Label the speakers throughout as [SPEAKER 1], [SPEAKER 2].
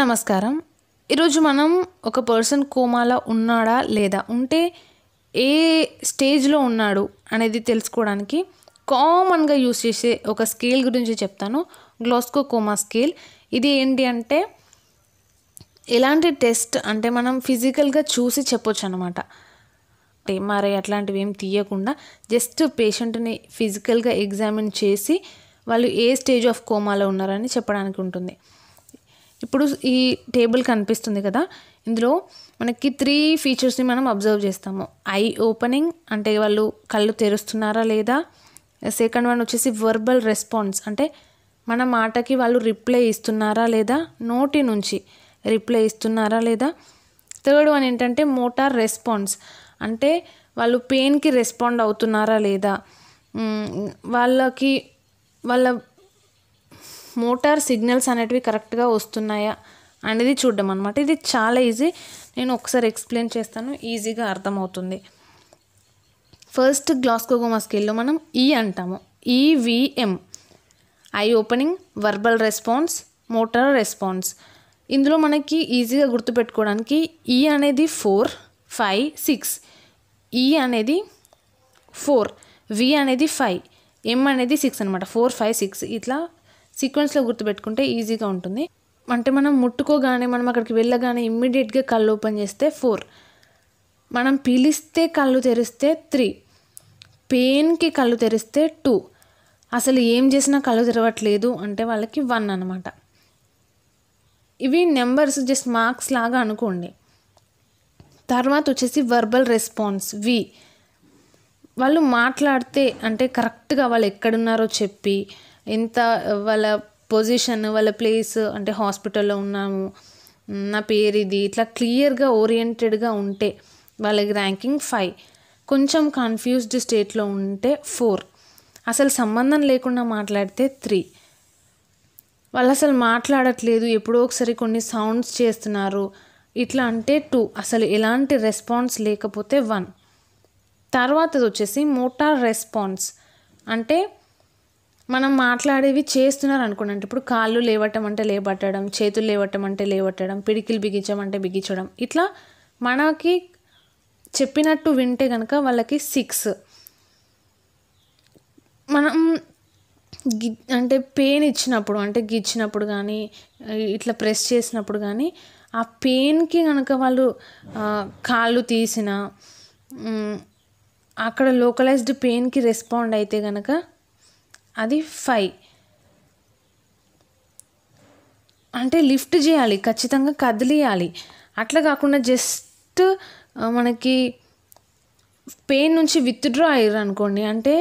[SPEAKER 1] నమస్కారం ఈరోజు మనం ఒక పర్సన్ కోమాలో ఉన్నాడా లేదా ఉంటే ఏ స్టేజ్లో ఉన్నాడు అనేది తెలుసుకోవడానికి కామన్గా యూస్ చేసే ఒక స్కేల్ గురించి చెప్తాను గ్లోస్కో కోమా స్కేల్ ఇది ఏంటి అంటే ఎలాంటి టెస్ట్ అంటే మనం ఫిజికల్గా చూసి చెప్పొచ్చు అనమాట మరి అట్లాంటివి ఏం తీయకుండా జస్ట్ పేషెంట్ని ఫిజికల్గా ఎగ్జామిన్ చేసి వాళ్ళు ఏ స్టేజ్ ఆఫ్ కోమాలో ఉన్నారని చెప్పడానికి ఉంటుంది ఇప్పుడు ఈ టేబుల్ కనిపిస్తుంది కదా ఇందులో మనకి త్రీ ఫీచర్స్ని మనం అబ్జర్వ్ చేస్తాము ఐ ఓపెనింగ్ అంటే వాళ్ళు కళ్ళు తెరుస్తున్నారా లేదా సెకండ్ వన్ వచ్చేసి వర్బల్ రెస్పాన్స్ అంటే మన మాటకి వాళ్ళు రిప్లై ఇస్తున్నారా లేదా నోటి నుంచి రిప్లై ఇస్తున్నారా లేదా థర్డ్ వన్ ఏంటంటే మోటార్ రెస్పాన్స్ అంటే వాళ్ళు పెయిన్కి రెస్పాండ్ అవుతున్నారా లేదా వాళ్ళకి వాళ్ళ మోటార్ సిగ్నల్స్ అనేటివి కరెక్ట్గా వస్తున్నాయా అనేది చూడడం అనమాట ఇది చాలా ఈజీ నేను ఒకసారి ఎక్స్ప్లెయిన్ చేస్తాను ఈజీగా అర్థమవుతుంది ఫస్ట్ గ్లాస్కోగోమా స్కేల్లో మనం ఈ అంటాము EVM eye opening verbal response motor response ఇందులో మనకి ఈజీగా గుర్తుపెట్టుకోవడానికి ఈ అనేది ఫోర్ ఫైవ్ సిక్స్ ఈ అనేది ఫోర్ వి అనేది ఫైవ్ ఎం అనేది సిక్స్ అనమాట ఫోర్ ఫైవ్ సిక్స్ ఇట్లా సీక్వెన్స్లో గుర్తుపెట్టుకుంటే ఈజీగా ఉంటుంది అంటే మనం ముట్టుకోగానే మనం అక్కడికి వెళ్ళగానే ఇమ్మీడియట్గా కళ్ళు ఓపెన్ చేస్తే ఫోర్ మనం పిలిస్తే కళ్ళు తెరిస్తే త్రీ పెయిన్కి కళ్ళు తెరిస్తే టూ అసలు ఏం చేసినా కళ్ళు తెరవట్లేదు అంటే వాళ్ళకి వన్ అనమాట ఇవి నెంబర్స్ జస్ట్ మార్క్స్ లాగా అనుకోండి తర్వాత వచ్చేసి వర్బల్ రెస్పాన్స్ వి వాళ్ళు మాట్లాడితే అంటే కరెక్ట్గా వాళ్ళు ఎక్కడున్నారో చెప్పి ఎంత వాళ్ళ పొజిషన్ వాళ్ళ ప్లేస్ అంటే హాస్పిటల్లో ఉన్నాము నా పేరు ఇది ఇట్లా క్లియర్గా ఓరియంటెడ్గా ఉంటే వాళ్ళకి ర్యాంకింగ్ ఫైవ్ కొంచెం కన్ఫ్యూజ్డ్ స్టేట్లో ఉంటే ఫోర్ అసలు సంబంధం లేకుండా మాట్లాడితే త్రీ వాళ్ళు అసలు మాట్లాడట్లేదు ఎప్పుడో ఒకసారి కొన్ని సౌండ్స్ చేస్తున్నారు ఇట్లా అంటే టూ అసలు ఎలాంటి రెస్పాన్స్ లేకపోతే వన్ తర్వాతది వచ్చేసి మోటార్ రెస్పాన్స్ అంటే మనం మాట్లాడేవి చేస్తున్నారు అనుకోండి అంటే ఇప్పుడు కాళ్ళు లేవటం అంటే లేబట్టడం చేతులు లేవటం అంటే లేవట్టడం పిడికిలు బిగించమంటే బిగించడం ఇట్లా మనకి చెప్పినట్టు వింటే కనుక వాళ్ళకి సిక్స్ మనం గి అంటే పెయిన్ ఇచ్చినప్పుడు అంటే గిచ్చినప్పుడు కానీ ఇట్లా ప్రెస్ చేసినప్పుడు కానీ ఆ పెయిన్కి కనుక వాళ్ళు కాళ్ళు తీసిన అక్కడ లోకలైజ్డ్ పెయిన్కి రెస్పాండ్ అయితే కనుక అది ఫైవ్ అంటే లిఫ్ట్ చేయాలి ఖచ్చితంగా కదిలియాలి అట్లా కాకుండా జస్ట్ మనకి పెయిన్ నుంచి విత్డ్రా అయ్యారు అనుకోండి అంటే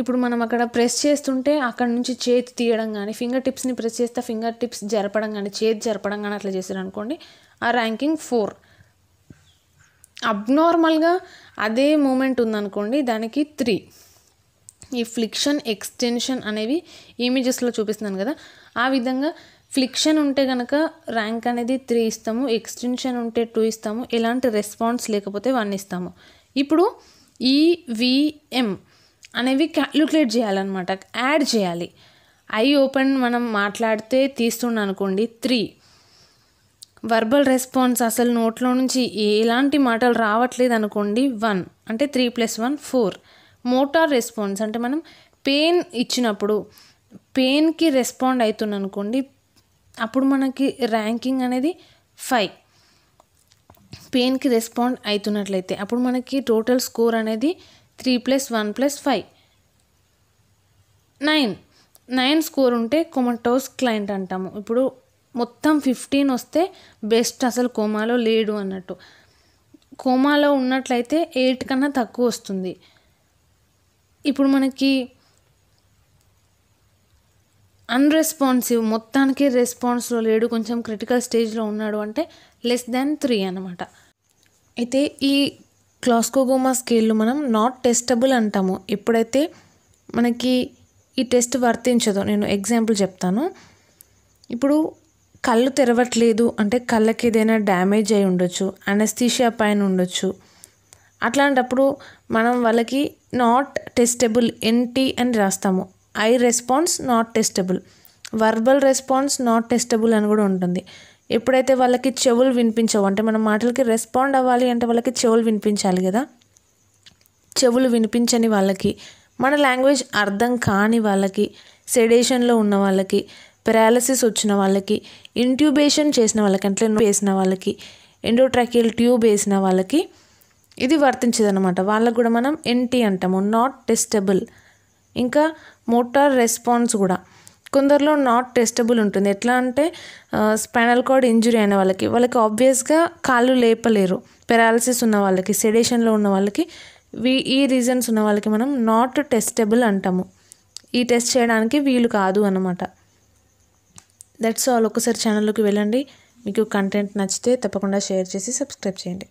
[SPEAKER 1] ఇప్పుడు మనం అక్కడ ప్రెస్ చేస్తుంటే అక్కడ నుంచి చేతి తీయడం కానీ ఫింగర్ టిప్స్ని ప్రెస్ చేస్తే ఫింగర్ టిప్స్ జరపడం కానీ చేతి జరపడం కానీ అట్లా చేశారు అనుకోండి ఆ ర్యాంకింగ్ ఫోర్ అబ్నార్మల్గా అదే మూమెంట్ ఉందనుకోండి దానికి త్రీ ఈ ఫ్లిక్షన్ ఎక్స్టెన్షన్ అనేవి ఇమేజెస్లో చూపిస్తున్నాను కదా ఆ విధంగా ఫ్లిక్షన్ ఉంటే కనుక ర్యాంక్ అనేది త్రీ ఇస్తాము ఎక్స్టెన్షన్ ఉంటే టూ ఇస్తాము ఎలాంటి రెస్పాన్స్ లేకపోతే వన్ ఇస్తాము ఇప్పుడు ఈవిఎం అనేవి క్యాల్కులేట్ చేయాలన్నమాట యాడ్ చేయాలి ఐ ఓపెన్ మనం మాట్లాడితే తీస్తున్నాం అనుకోండి త్రీ వర్బల్ రెస్పాన్స్ అసలు నోట్లో నుంచి ఎలాంటి మాటలు రావట్లేదు అనుకోండి వన్ అంటే three plus one four motor response అంటే మనం పెయిన్ ఇచ్చినప్పుడు పెయిన్కి రెస్పాండ్ అవుతుంది అనుకోండి అప్పుడు మనకి ర్యాంకింగ్ అనేది ఫైవ్ పెయిన్కి రెస్పాండ్ అవుతున్నట్లయితే అప్పుడు మనకి టోటల్ స్కోర్ అనేది three plus one plus five nine nine score ఉంటే కొమటోస్ క్లయింట్ అంటాము ఇప్పుడు మొత్తం ఫిఫ్టీన్ వస్తే బెస్ట్ అసలు కోమాలో లేడు అన్నట్టు కోమాలో ఉన్నట్లయితే ఎయిట్ కన్నా తక్కువ వస్తుంది ఇప్పుడు మనకి అన్రెస్పాన్సివ్ మొత్తానికి రెస్పాన్స్లో లేడు కొంచెం క్రిటికల్ స్టేజ్లో ఉన్నాడు అంటే లెస్ దాన్ త్రీ అనమాట అయితే ఈ క్లాస్కోగోమా స్కేల్ మనం నాట్ టెస్టబుల్ అంటాము ఎప్పుడైతే మనకి ఈ టెస్ట్ వర్తించదో నేను ఎగ్జాంపుల్ చెప్తాను ఇప్పుడు కళ్ళు తెరవట్లేదు అంటే కళ్ళకి ఏదైనా డ్యామేజ్ అయి ఉండొచ్చు అనస్థీషియా పైన ఉండొచ్చు అట్లాంటప్పుడు మనం వాళ్ళకి నాట్ టెస్టబుల్ ఎన్టీ అని రాస్తాము eye response not testable verbal response not testable అని కూడా ఉంటుంది ఎప్పుడైతే వాళ్ళకి చెవులు వినిపించవు అంటే మనం మాటలకి రెస్పాండ్ అవ్వాలి అంటే వాళ్ళకి చెవులు వినిపించాలి కదా చెవులు వినిపించని వాళ్ళకి మన లాంగ్వేజ్ అర్థం కాని వాళ్ళకి సెడేషన్లో ఉన్న వాళ్ళకి పెరాలసిస్ వచ్చిన వాళ్ళకి ఇంట్యూబేషన్ చేసిన వాళ్ళకి అంటే వేసిన వాళ్ళకి ఎండోట్రాకిల్ ట్యూబ్ వేసిన వాళ్ళకి ఇది వర్తించదనమాట వాళ్ళకు కూడా మనం ఎన్టీ అంటాము నాట్ టెస్టబుల్ ఇంకా మోటార్ రెస్పాన్స్ కూడా కొందరిలో నాట్ టెస్టబుల్ ఉంటుంది ఎట్లా అంటే స్పైనల్ కార్డ్ ఇంజురీ అయిన వాళ్ళకి వాళ్ళకి ఆబ్వియస్గా కాళ్ళు లేపలేరు పెరాలసిస్ ఉన్న వాళ్ళకి సెడేషన్లో ఉన్న వాళ్ళకి వీ ఈ రీజన్స్ ఉన్న వాళ్ళకి మనం నాట్ టెస్టబుల్ అంటాము ఈ టెస్ట్ చేయడానికి వీలు కాదు అన్నమాట దట్స్ ఆల్ ఒకసారి ఛానల్లోకి వెళ్ళండి మీకు కంటెంట్ నచ్చితే తప్పకుండా షేర్ చేసి సబ్స్క్రైబ్ చేయండి